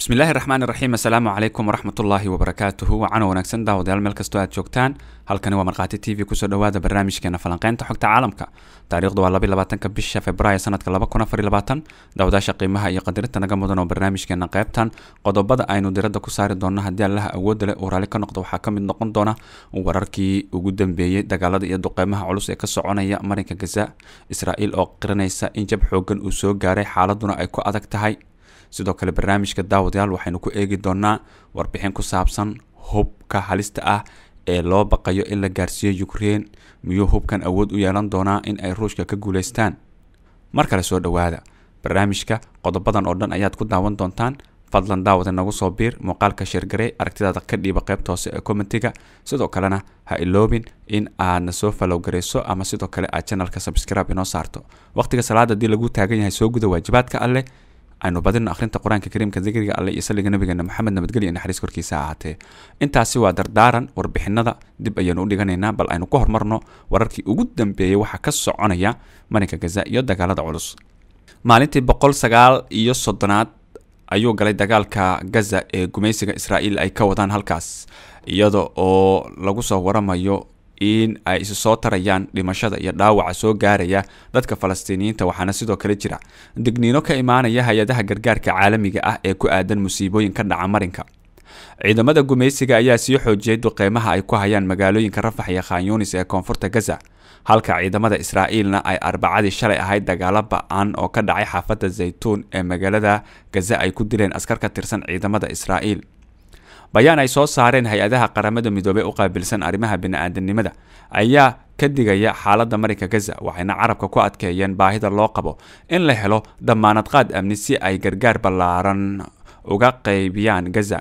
bismillaahi raxmaan raxiim assalaamu calaykum waraxmatullaahi wabarakaatuhu wacan wanaagsan daawadayaal meel kastoo aad joogtaan halkani waa markhaati t v kusoo dhawaada barnaamijkeena falanqeynta xogta caalamka taariikhdu waa labaylabaatanka bisha februaayo sanadka laba kun afar labaatan daawadaasha qiimaha iyo qadarinta naga mudan oo barnaamijkeena qeybtan qodobada aynu diradda ku saari doonno haddii allaha awoodda leh uu raalli ka noqdo waxaa ka mid noqon doona wararkii ugu dambeeyey dagaalada iyo duqeymaha culus ee ka soconaya marinka gaza israa'iil oo qiranaysa in jab xoogan uu soo gaaray xaaladuna ay ku adag tahay sidoo kale barnaamijka daawadayaal waxaynu ku eegi doonaa warbixin ku saabsan hubka halista ah ee loo baqayo in la gaarsiiyo ukrein miyuu hubkan awood u yeelan doonaa in ay ruushka ka guulaystaan mar kale soo dhowaada barnaamijka qodobadan oo dhan ayaad ku daawan doontaan fadlan daawada nagu soo biir muuqaalka sheergarey aragtidaada ka dhiiba qaybta hoose ee commentiga sidoo kalena ha iloobin in aad na soo falowgarayso ama sidoo kale aad janalka sabskribe inoo saarto waqtiga salaada haddii lagu taagan yahay soo guda waajibaadka alleh aynu badino akhrinta qur-aanka kariimka dikriga alle iyo saliga nabigeena maxamed nabadgelya naxariis korkiisa ahaatee intaasi waa dardaaran warbixinada dib ayaanu u dhiganaynaa bal aynu ku hormarno wararkii ugu dambeeyey waxaa ka soconaya marinka gaza iyo dagaalada culus maalintii boqol sagaal iyo soddonaad ayuu galay dagaalka gaza ee gumaysiga israa'iil ay ka wadaan halkaas iyada oo lagu soo waramayo in ay isu soo tarayaan dhimashada iyo dhaawaca soo gaaraya dadka falastiiniyiinta waxaana sidoo kale jira digniino ka imaanaya hay-adaha gargaarka caalamiga ah ee ku aadan musiibooyin ka dhaca marinka ciidamada gumaysiga ayaa sii xoojiyay duqeymaha ay ku hayaan magaalooyinka rafax iyo khanyunis ee koonfurta gaza halka ciidamada israa'iilna ay arbacadii shalay ahayd dagaalo ba-an oo ka dhacay xaafadda zaytuun ee magaalada gaza ay ku dileen askar ka tirsan ciidamada israa'iil bayaan ay soo saareen hay-adaha qaramada midoobe u qaabilsan arrimaha bini bini'aadanimada ayaa ka digaya xaaladda marinka gaza waxayna carabka ku adkeeyeen baahida loo qabo in la helo dammaanad qaad amni si ay gargaar ballaaran uga qaybiyaan gaza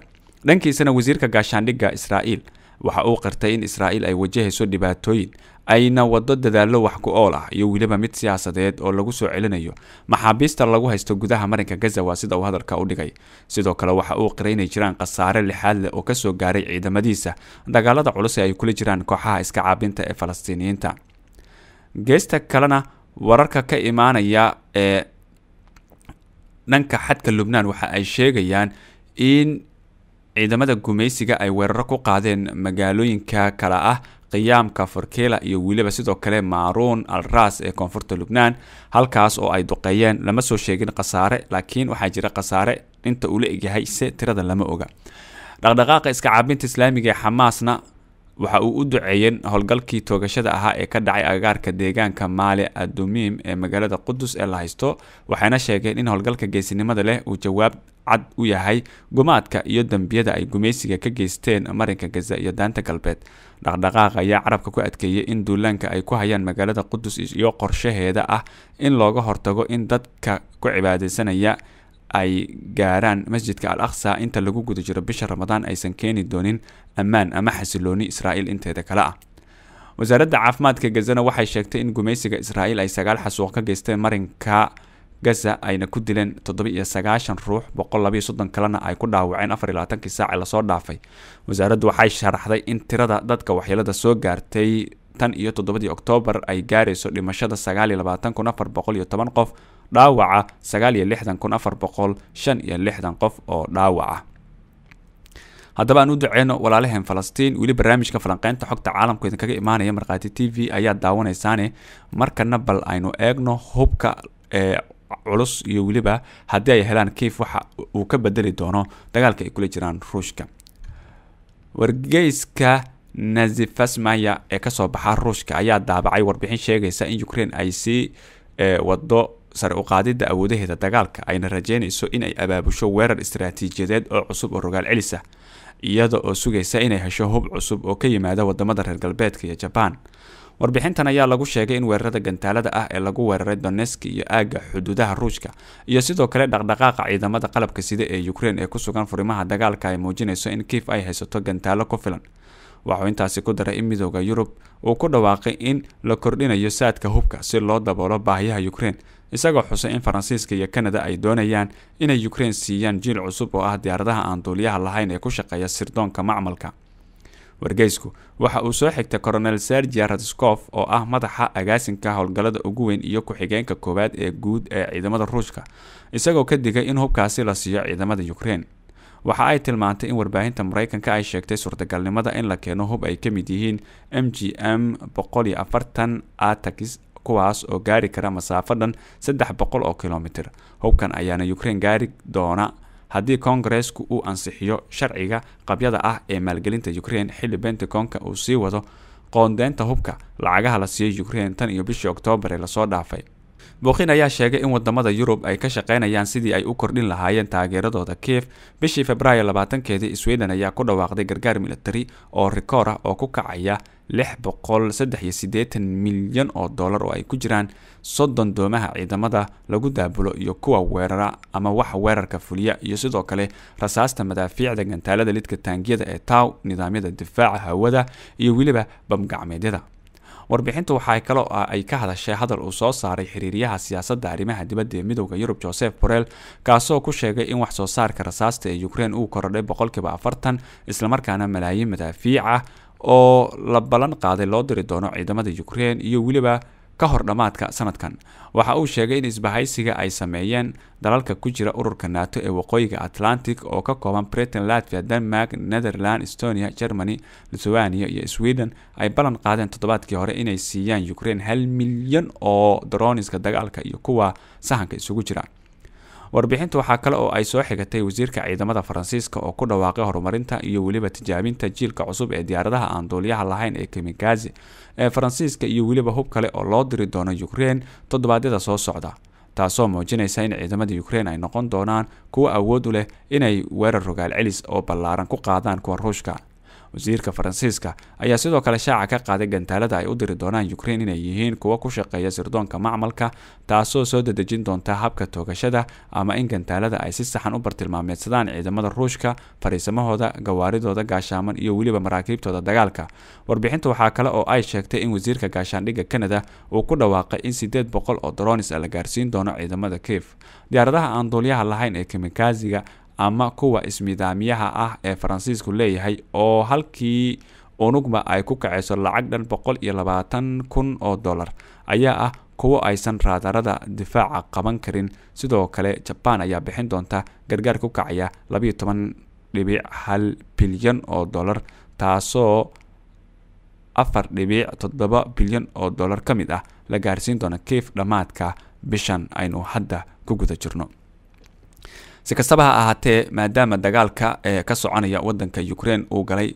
dhankiisana wasiirka gaashaandhigga israa'iil waxa uu qirtay in israa'iil ay wajahayso dhibaatooyin ayna wado dadaallo wax ku ool ah iyo weliba mid siyaasadeed oo lagu soo celinayo maxaabiista lagu haysto gudaha marinka gaza waa sida uu hadalka u dhigay sidoo kale waxa uu inay jiraan khasaare lixaad leh oo kasoo gaaray ciidamadiisa dagaalada culus ee ay kula jiraan kooxaha iska caabinta ee falastiiniyiinta geesta kalena wararka ka imaanaya ee dhanka xadka lubnaan waxa ay sheegayaan in ciidamada gumaysiga ay weeraro ku qaadeen magaalooyinka kala ah qiyaamka farkeela iyo weliba sidoo kale maaruun al ras ee koonfurta lubnaan halkaas oo ay duqeeyeen lama soo sheegin khasaare laakiin waxaa jira khasaare inta uu la egyahay se tirada lama oga dhaqdhaqaaqa iska caabinta islaamiga ee xamaasna waxa uu u duceeyeen howlgalkii toogashada ahaa ee ka dhacay agaarka deegaanka maale adumim ee magaalada qudus ee la haysto waxayna sheegeen in howlgalka geesinimada leh uu jawaab cad u yahay gumaadka iyo dembiyada ay gumaysiga ka geysteen marinka gaza iyo daanta galbeed dhaqdhaqaaq ayaa carabka ku adkeeyay in duulaanka ay ku hayaan magaalada qudus iyo qorshaheeda ah in looga hortago in dadka ku cibaadeysanaya ay gaaraan masjidka al aqsa inta lagu guda jiro bisha ramadaan aysan keeni doonin ammaan ama xasilooni israa'iil inteeda kale ah wasaaradda caafimaadka gazana waxay sheegtay in gumaysiga israa'iil ay sagaal xasuuq ka geysteen marinka gaza ayna ku dileen toddobiiyo sagaashan ruux boqol soddon kalena ay ku dhaawaceen afar iyo labaatankii saac lasoo dhaafay wasaaraddu waxay sharaxday in tirada dadka waxyeelada soo gaartay tan iyo toddobadii oktoobar ay gaarayso dhimashada sagaal iyo labaatan kun afar boqol iyo toban qof dhaawaca sagaal iyo lixdan kun afar boqol shan iyo lixdan qof oo dhaawaca haddaba aan u duceyno walaalaheen falastiin weli barnaamijka falanqeynta xogta caalamku idinkaga imaanaya markhaati t v ayaa daawanaysaane markana bal aynu eegno hubka ee culus iyo weliba haddii ay helaan kiif waxa uu ka bedeli doono dagaalka ay kula jiraan ruushka wargeyska nazifasmaya ee kasoo baxa ruushka ayaa daabacay warbixin sheegaysa in ukraine ay sii eh, wado sare uqaadida awoodaheeda dagaalka ayna rajeynayso in ay abaabusho weerar istaraatiijiyadeed oo cusub oo rogaal celisa ah, iyada oo sugaysa inay hesho hub cusub oo ka yimaada wadamada reer galbeedka iyo jabaan warbixintan ayaa lagu sheegay in weerarada gantaalada ah ee lagu weeraray donesk iyo aagga xuduudaha ruushka iyo sidoo kale dhaqdhaqaaqa ciidamada qalabka sida ee ukrein ee ku sugan furimaha dagaalka ay muujinayso in kiif ay haysato gantaalo ku filan waxuu intaasi ku daray in midooda yurub uu ku dhawaaqay in la kordhinayo saadka hubka si loo daboolo baahiyaha ukrein isagoo xusay in faransiiska iyo kanada ay doonayaan inay ukrein siiyaan jiil cusub oo ah diyaaradaha aan duuliyaha lahayn ee ku shaqeeya sirdoonka macmalka wargeysku waxa uu soo xigtay koronel sergia radskof oo ah madaxa agaasinka howlgallada ugu weyn iyo ku-xigeenka koowaad ee guud ee ciidamada ruushka isagoo ka digay in hubkaasi la siiyo ciidamada ukrein waxa ay tilmaantay in warbaahinta maraykanka ay sheegtay suurtagalnimada in la keeno hub ay ka mid yihiin m g m atax kuwaas oo gaari kara masaafo dhan saddex boqol oo kilomitir hubkan ayaana ukrein gaari doona haddii koongareesku uu ansixiyo sharciga qabyada ah ee maalgelinta ukraine xilli bentecoonka uu sii wado qoondeynta hubka lacagaha la siiyo ukraine tan iyo bishii oktoobar ee lasoo dhaafay booqin ayaa sheegay in wadamada yurub ay ka shaqaynayaan sidii ay u kordhin lahaayeen taageeradooda kief bishii februaayo labaatankeedii sweden ayaa ku dhawaaqday gargaar milatari oo rikoor ah oo ku kacaya lix boqol saddex iyo siddeetan milyan oo dollar oo ay ku jiraan soddon doomaha ciidamada lagu daabulo iyo kuwa weerara ama wax weerarka fuliya iyo sidoo kale rasaasta madaafiicda gantaalada lidka taangiyada ee taw nidaamyada difaaca hawada iyo weliba bamgacmeedyada warbixinta waxaa kaloo ah ay ka hadashay hadal uu soo saaray xiriiryaha siyaasadda arrimaha dibadda ee midowda yurub joseph borel kaasoo ku sheegay in wax soo saarka rasaasta ee ukraine uu korodhay boqolkiiba afartan islamarkaana malaayiin madaafiic ah oo la ballan qaaday loo diri doono ciidamada ukraine iyo weliba ka hor dhammaadka sanadkan waxa uu sheegay in isbahaysiga ay sameeyeen dalalka ku jira ururka nato ee waqooyiga atlantic oo ka kooban britain latvia denmark netherland estonia germany lithuania iyo sweden ay ballan qaadeen toddobaadkii hore inay siiyaan ukraine hal milyan oo droniska dagaalka iyo kuwa sahanka isugu jira warbixinta waxaa kale oo ay soo xigatay wasiirka ciidamada faransiiska oo ku dhawaaqay horumarinta iyo weliba tijaabinta jiilka cusub ee diyaaradaha aan duuliyaha lahayn ee kimikazi ee faransiiska iyo weliba hub kale oo loo diri doono ukrein toddobaadyada soo socda taasoo muujinaysa in ciidamada ukrein ay noqon doonaan kuwo awood u leh inay weerar rogaal celis oo ballaaran ku qaadaan kuwa ruushka wasiirka faransiiska ayaa sidoo kale shaaca ka qaaday gantaalada ay u diri doonaan ukrein inay yihiin kuwa ku shaqeeya sirdoonka macmalka taasoo soo dadejin doonta habka toogashada ama in gantaalada ay si saxan u bartilmaameedsadaan ciidamada ruushka fariisamahooda gawaaridooda gaashaaman iyo weliba maraakiibtooda dagaalka warbixinta waxaa kale oo ay sheegtay in wasiirka gaashaandhigga kanada uu ku dhawaaqay in sideed boqol oo doronis la gaarsiin doono ciidamada kief diyaaradaha aan duulyaha lahayn ee kimikaaziga ama kuwa isnidaamyaha ah ee faransiisku leeyahay oo halkii unugba ay ku kaceyso lacag dhan boqol iyo labaatan kun oo dollar ayaa ah kuwo aysan raadarada difaaca qaban karin sidoo kale jabaan ayaa bixin doonta gargaar ku kacaya labayo toban dhibic hal bilyan oo dollar taasoo afar dhibic toddoba bilyan oo dollar ka mid ah la gaarsiin doona kiif dhammaadka bishan aynu hadda ku guda jirno si kastaba ha ahaatee maadaama dagaalka ka soconaya wadanka ukraine uu galay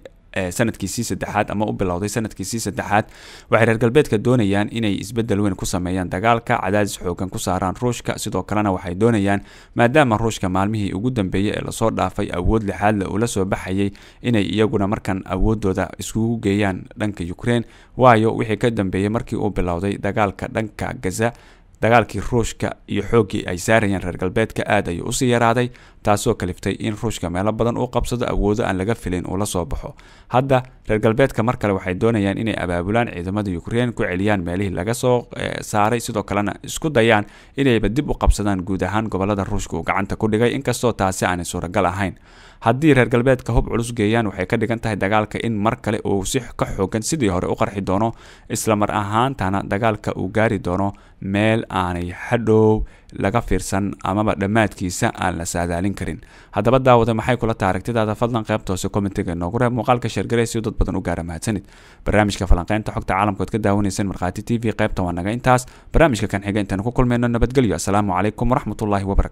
sanadkiisii saddexaad ama u bilowday sanadkiisii saddexaad waxay reer galbeedka doonayaan inay isbedel weyn ku sameeyaan dagaalka cadaadis xoogan ku saaraan ruushka sidoo kalena waxay doonayaan maadaama ruushka maalmihii ugu dambeeyey ee lasoo dhaafay awood lixaadle ula soo baxayay inay iyaguna markan awooddooda iskugu geeyaan dhanka ukrein waayo wixii ka dambeeyey markii uu bilowday dagaalka dhanka gaza dagaalkii ruushka iyo xooggii ay saarayeen reer galbeedka aad ayuu usii yaraaday taasoo kaliftay in ruushka meelo badan uu qabsado awoodo aan laga filin uu la soo baxo hadda reer galbeedka mar kale waxay doonayaan inay abaabulaan ciidamada ukrein ku celiyaan meelihii laga soo eh, saaray sidoo kalena isku dayaan inayba dib u qabsadaan guud ahaan gobolada ruushka uu gacanta ku dhigay inkastoo taasi aanay suuragal ahayn haddii reer galbeedka hub culus geeyaan waxay ka dhigan tahay dagaalka in mar kale uu si ka xoogan sidii hore u qarxi doono islamar ahaantana dagaalka uu gaari doono meel aanay hadhow laga fiirsan amaba dhammaadkiisa aan la saadaalin karin haddaba daawada maxay kula aragtidaada fadlan qaybta hoose inoogu reeb muuqaalka sheergaray si dad badan u gaara mahadsanid barnaamijka falanqeynta xogta caalamkood ka daawanayseen markhaati t v qaybtan waa naga intaas barnaamijka kan xiga intaan ku kulmayno nabadgelyo assalaamu calaykum waraxmatullaahi wabarakatu